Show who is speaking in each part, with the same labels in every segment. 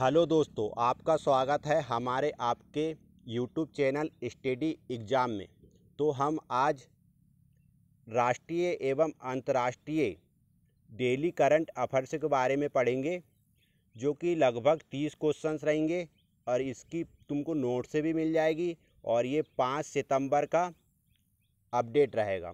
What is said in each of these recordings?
Speaker 1: hello दोस्तों आपका स्वागत है हमारे आपके यूट्यूब चैनल स्टडी एग्ज़ाम में तो हम आज राष्ट्रीय एवं अंतर्राष्ट्रीय डेली करंट अफेयर्स के बारे में पढ़ेंगे जो कि लगभग तीस क्वेश्चंस रहेंगे और इसकी तुमको नोट से भी मिल जाएगी और ये पाँच सितंबर का अपडेट रहेगा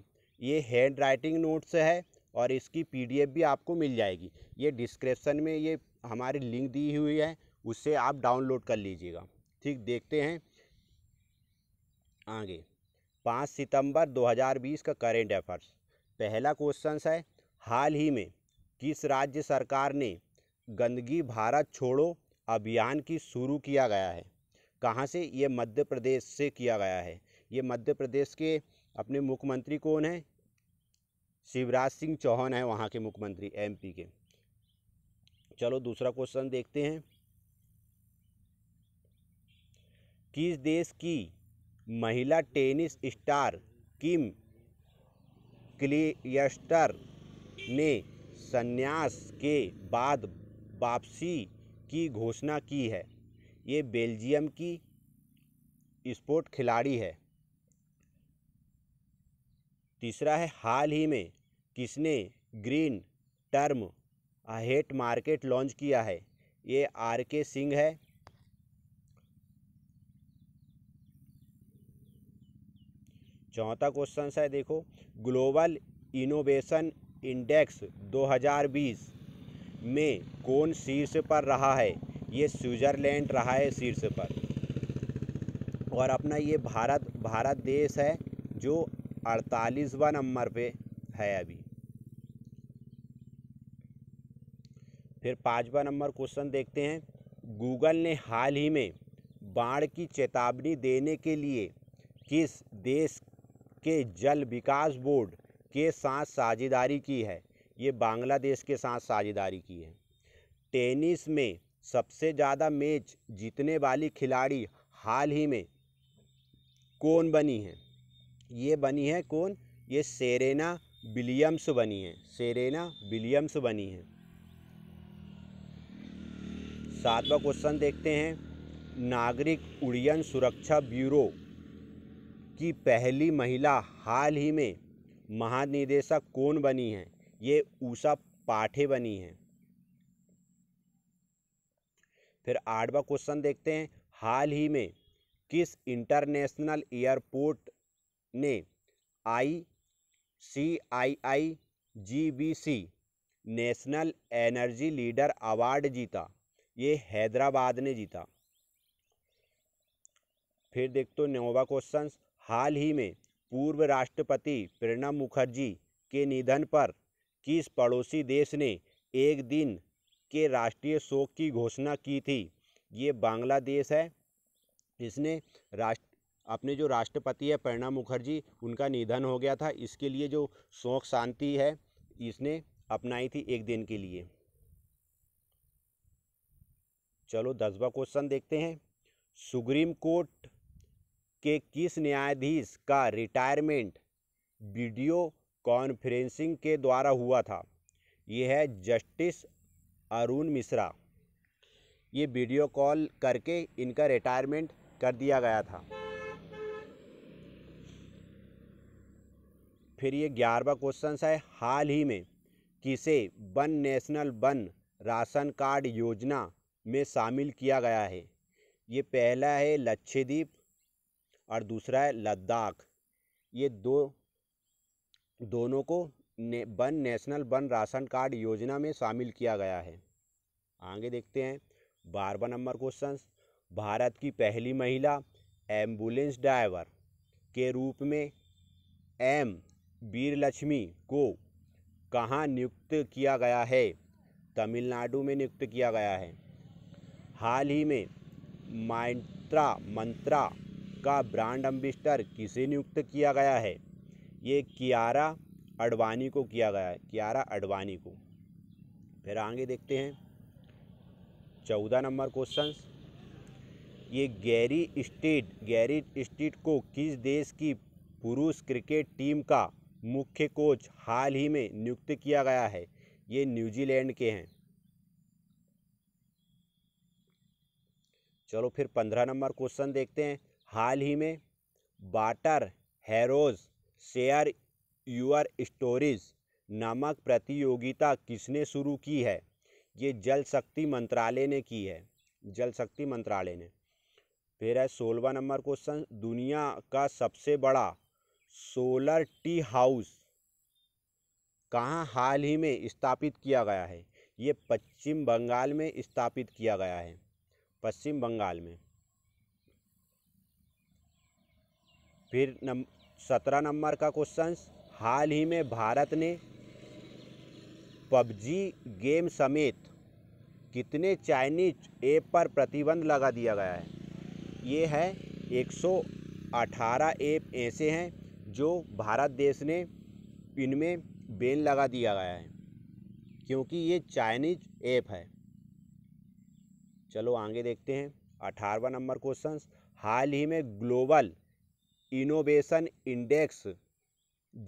Speaker 1: ये हैंड राइटिंग नोट्स है और इसकी पीडीएफ भी आपको मिल जाएगी ये डिस्क्रिप्शन में ये हमारी लिंक दी हुई है उससे आप डाउनलोड कर लीजिएगा ठीक देखते हैं आगे पाँच सितंबर 2020 का करेंट अफेयर्स पहला क्वेश्चन है हाल ही में किस राज्य सरकार ने गंदगी भारत छोड़ो अभियान की शुरू किया गया है कहाँ से ये मध्य प्रदेश से किया गया है ये मध्य प्रदेश के अपने मुख्यमंत्री कौन हैं शिवराज सिंह चौहान है वहाँ के मुख्यमंत्री एमपी के चलो दूसरा क्वेश्चन देखते हैं किस देश की महिला टेनिस स्टार किम क्लियस्टर ने संन्यास के बाद वापसी की घोषणा की है ये बेल्जियम की स्पोर्ट खिलाड़ी है तीसरा है हाल ही में किसने green term ahead market launch किया है ये आर के सिंह है चौथा क्वेश्चन है देखो ग्लोबल इनोवेशन इंडेक्स 2020 में कौन शीर्ष पर रहा है ये स्विट्ज़रलैंड रहा है शीर्ष पर और अपना ये भारत भारत देश है जो अड़तालीसवा नंबर पे है अभी फिर पाँचवा नंबर क्वेश्चन देखते हैं गूगल ने हाल ही में बाढ़ की चेतावनी देने के लिए किस देश के जल विकास बोर्ड के साथ साझेदारी की है ये बांग्लादेश के साथ साझेदारी की है टेनिस में सबसे ज़्यादा मैच जीतने वाली खिलाड़ी हाल ही में कौन बनी है ये बनी है कौन ये सेरेना विलियम्स बनी है सेरेना विलियम्स बनी है सातवां क्वेश्चन देखते हैं नागरिक उड़ियन सुरक्षा ब्यूरो की पहली महिला हाल ही में महानिदेशक कौन बनी है ये ऊषा पाठे बनी है फिर आठवां क्वेश्चन देखते हैं हाल ही में किस इंटरनेशनल एयरपोर्ट ने I C I I G B C national energy leader award जीता ये हैदराबाद ने जीता फिर देखते हो नौवा क्वेश्चन हाल ही में पूर्व राष्ट्रपति प्रणब मुखर्जी के निधन पर किस पड़ोसी देश ने एक दिन के राष्ट्रीय शोक की घोषणा की थी ये बांग्लादेश है इसने राष्ट्र अपने जो राष्ट्रपति है प्रणब मुखर्जी उनका निधन हो गया था इसके लिए जो शोक शांति है इसने अपनाई थी एक दिन के लिए चलो दसवा क्वेश्चन देखते हैं सुप्रीम कोर्ट के किस न्यायाधीश का रिटायरमेंट वीडियो कॉन्फ्रेंसिंग के द्वारा हुआ था यह है जस्टिस अरुण मिश्रा ये वीडियो कॉल करके इनका रिटायरमेंट कर दिया गया था फिर ये ग्यारहवा क्वेश्चन है हाल ही में किसे one national one ration card योजना में शामिल किया गया है ये पहला है लक्षद्वीप और दूसरा है लद्दाख ये दो दोनों को ने, one national one ration card योजना में शामिल किया गया है आगे देखते हैं बारहवा नंबर क्वेश्चन भारत की पहली महिला एम्बुलेंस ड्राइवर के रूप में एम वीर लक्ष्मी को कहाँ नियुक्त किया गया है तमिलनाडु में नियुक्त किया गया है हाल ही में माइंत्रा मंत्रा का ब्रांड एम्बेसडर किसे नियुक्त किया गया है ये कियारा अडवाणी को किया गया है कियारा अडवाणी को फिर आगे देखते हैं चौदह नंबर क्वेश्चन ये गैरी स्टेट गैरी स्टेट को किस देश की पुरुष क्रिकेट टीम का मुख्य कोच हाल ही में नियुक्त किया गया है ये न्यूजीलैंड के हैं चलो फिर पंद्रह नंबर क्वेश्चन देखते हैं हाल ही में water heroes share your stories नामक प्रतियोगिता किसने शुरू की है ये जल शक्ति मंत्रालय ने की है जल शक्ति मंत्रालय ने फिर है सोलवा नंबर क्वेश्चन दुनिया का सबसे बड़ा सोलर टी हाउस कहाँ हाल ही में स्थापित किया गया है ये पश्चिम बंगाल में स्थापित किया गया है पश्चिम बंगाल में फिर नम सत्रह नंबर का क्वेश्चन हाल ही में भारत ने पबजी गेम समेत कितने चाइनीज ऐप पर प्रतिबंध लगा दिया गया है ये है 118 ऐप ऐसे हैं जो भारत देश ने इनमें बेन लगा दिया गया है क्योंकि ये चाइनीज ऐप है चलो आगे देखते हैं अठारहवा नंबर क्वेश्चन हाल ही में ग्लोबल इनोवेशन इंडेक्स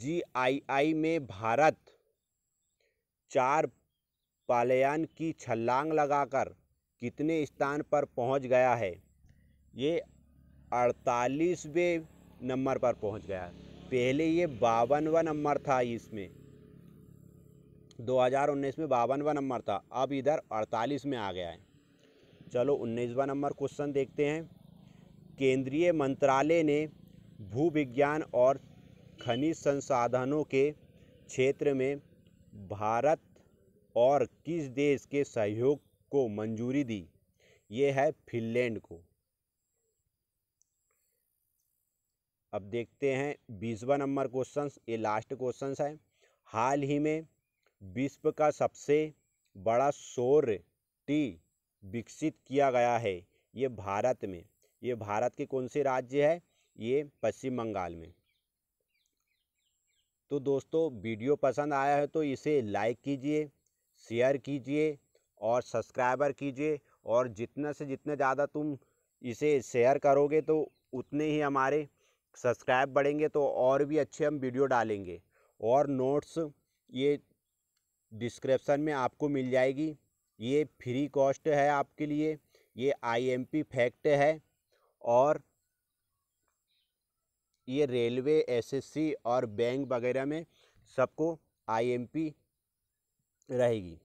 Speaker 1: जीआईआई में भारत चार पालयान की छलांग लगाकर कितने स्थान पर पहुंच गया है ये अड़तालीसवें नंबर पर पहुंच गया पहले ये बावनवा नंबर था इसमें 2019 में बावनवा नंबर था अब इधर 48 में आ गया है चलो उन्नीसवा नंबर क्वेश्चन देखते हैं केंद्रीय मंत्रालय ने भू विज्ञान और खनिज संसाधनों के क्षेत्र में भारत और किस देश के सहयोग को मंजूरी दी ये है फिनलैंड को अब देखते हैं बीसवा नंबर क्वेश्चन ये लास्ट क्वेश्चन है हाल ही में विश्व का सबसे बड़ा सौर टी विकसित किया गया है ये भारत में ये भारत के कौन से राज्य है ये पश्चिम बंगाल में तो दोस्तों वीडियो पसंद आया है तो इसे लाइक कीजिए शेयर कीजिए और सब्सक्राइबर कीजिए और जितना से जितने ज़्यादा तुम इसे शेयर करोगे तो उतने ही हमारे सब्सक्राइब बढ़ेंगे तो और भी अच्छे हम वीडियो डालेंगे और नोट्स ये डिस्क्रिप्शन में आपको मिल जाएगी ये फ्री कॉस्ट है आपके लिए ये आईएमपी फैक्ट है और ये रेलवे एसएससी और बैंक वगैरह में सबको आईएमपी रहेगी